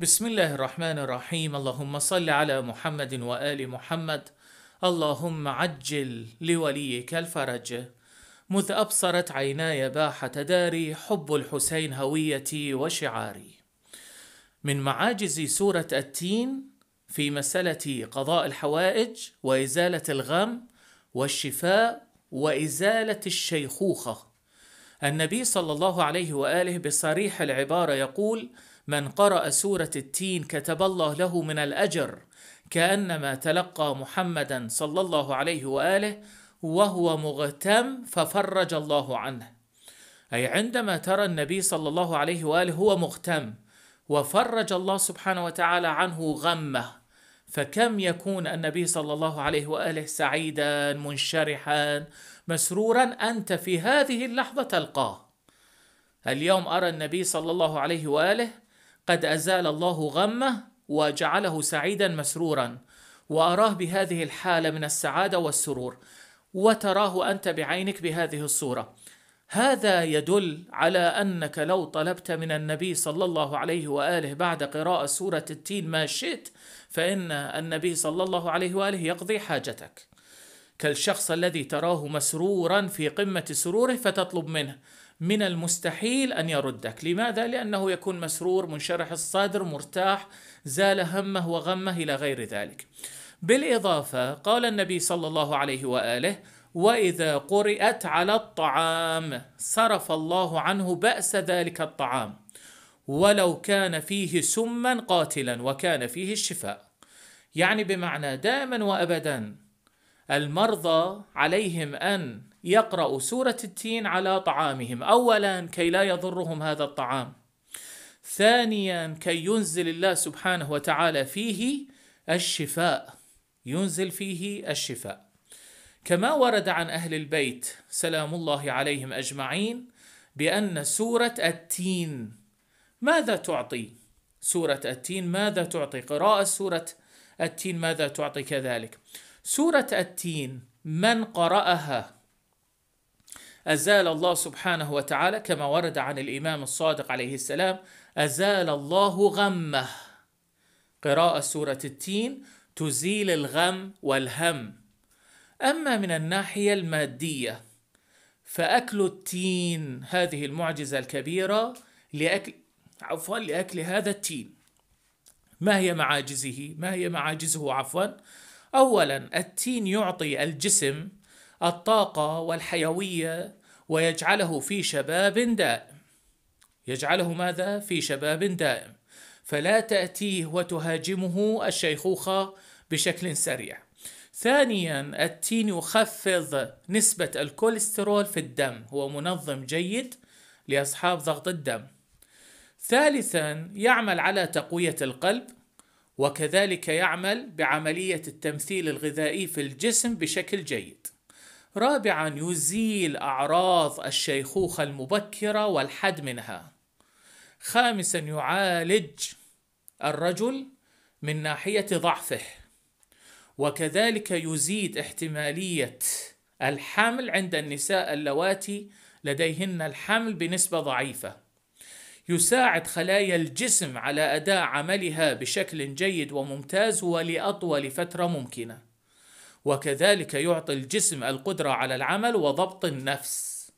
بسم الله الرحمن الرحيم اللهم صل على محمد وآل محمد اللهم عجل لوليك الفرج مذ أبصرت عيناي باحة داري حب الحسين هويتي وشعاري من معاجز سورة التين في مسألة قضاء الحوائج وإزالة الغم والشفاء وإزالة الشيخوخة النبي صلى الله عليه وآله بصريح العبارة يقول: من قرأ سورة التين كتب الله له من الأجر كأنما تلقى محمدا صلى الله عليه وآله وهو مغتم ففرج الله عنه أي عندما ترى النبي صلى الله عليه وآله هو مغتم وفرج الله سبحانه وتعالى عنه غمه فكم يكون النبي صلى الله عليه واله سعيدا منشرحا مسرورا انت في هذه اللحظه تلقاه اليوم ارى النبي صلى الله عليه واله قد ازال الله غمه وجعله سعيدا مسرورا واراه بهذه الحاله من السعاده والسرور وتراه انت بعينك بهذه الصوره هذا يدل على انك لو طلبت من النبي صلى الله عليه واله بعد قراءه سوره التين ما شئت فان النبي صلى الله عليه واله يقضي حاجتك كالشخص الذي تراه مسرورا في قمه سروره فتطلب منه من المستحيل أن يردك لماذا؟ لأنه يكون مسرور منشرح الصدر مرتاح زال همه وغمه إلى غير ذلك بالإضافة قال النبي صلى الله عليه وآله وإذا قرئت على الطعام صرف الله عنه بأس ذلك الطعام ولو كان فيه سما قاتلا وكان فيه الشفاء يعني بمعنى دائما وأبدا المرضى عليهم أن يقرأوا سورة التين على طعامهم أولا كي لا يضرهم هذا الطعام ثانيا كي ينزل الله سبحانه وتعالى فيه الشفاء ينزل فيه الشفاء كما ورد عن أهل البيت سلام الله عليهم أجمعين بأن سورة التين ماذا تعطي؟ سورة التين ماذا تعطي؟ قراءة سورة التين ماذا تعطي كذلك؟ سورة التين من قرأها أزال الله سبحانه وتعالى كما ورد عن الإمام الصادق عليه السلام أزال الله غمه قراءة سورة التين تزيل الغم والهم أما من الناحية المادية فأكل التين هذه المعجزة الكبيرة لأكل عفوا لأكل هذا التين ما هي معاجزه ما هي معاجزه عفوا اولا التين يعطي الجسم الطاقه والحيويه ويجعله في شباب دائم يجعله ماذا في شباب دائم فلا تاتيه وتهاجمه الشيخوخه بشكل سريع ثانيا التين يخفض نسبه الكوليسترول في الدم هو منظم جيد لاصحاب ضغط الدم ثالثا يعمل على تقويه القلب وكذلك يعمل بعملية التمثيل الغذائي في الجسم بشكل جيد. رابعا يزيل أعراض الشيخوخة المبكرة والحد منها. خامسا يعالج الرجل من ناحية ضعفه. وكذلك يزيد احتمالية الحمل عند النساء اللواتي لديهن الحمل بنسبة ضعيفة. يساعد خلايا الجسم على أداء عملها بشكل جيد وممتاز ولأطول فترة ممكنة وكذلك يعطي الجسم القدرة على العمل وضبط النفس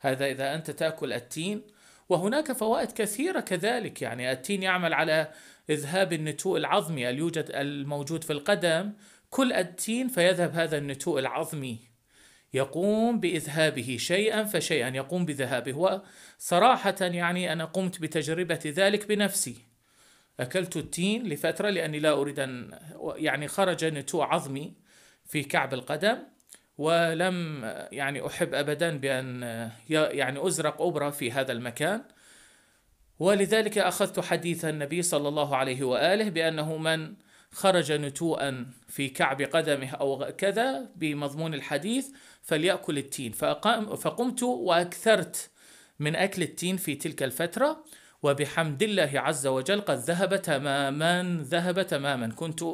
هذا إذا أنت تأكل التين وهناك فوائد كثيرة كذلك يعني التين يعمل على إذهاب النتوء العظمي الموجود في القدم كل التين فيذهب هذا النتوء العظمي يقوم بإذهابه شيئا فشيئا يقوم بذهابه وصراحة يعني أنا قمت بتجربة ذلك بنفسي أكلت التين لفترة لأني لا أريد أن يعني خرج نتوء عظمي في كعب القدم ولم يعني أحب أبدا بأن يعني أزرق أبرة في هذا المكان ولذلك أخذت حديث النبي صلى الله عليه وآله بأنه من خرج نتوءا في كعب قدمه أو كذا بمضمون الحديث فليأكل التين فأقام فقمت وأكثرت من أكل التين في تلك الفترة وبحمد الله عز وجل قد ذهب تماما ذهب تماما كنت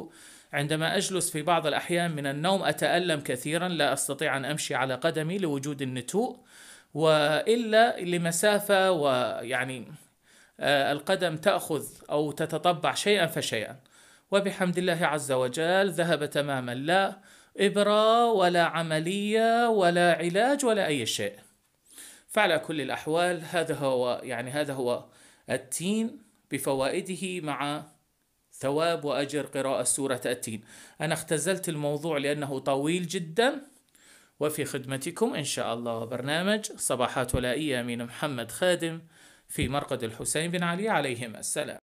عندما أجلس في بعض الأحيان من النوم أتألم كثيرا لا أستطيع أن أمشي على قدمي لوجود النتوء وإلا لمسافة ويعني آه، القدم تأخذ أو تتطبع شيئا فشيئا وبحمد الله عز وجل ذهب تماما لا إبرة ولا عملية ولا علاج ولا أي شيء فعلى كل الأحوال هذا هو يعني هذا هو التين بفوائده مع ثواب وأجر قراءة سورة التين أنا اختزلت الموضوع لأنه طويل جدا وفي خدمتكم إن شاء الله برنامج صباحات ولائية من محمد خادم في مرقد الحسين بن علي عليهم السلام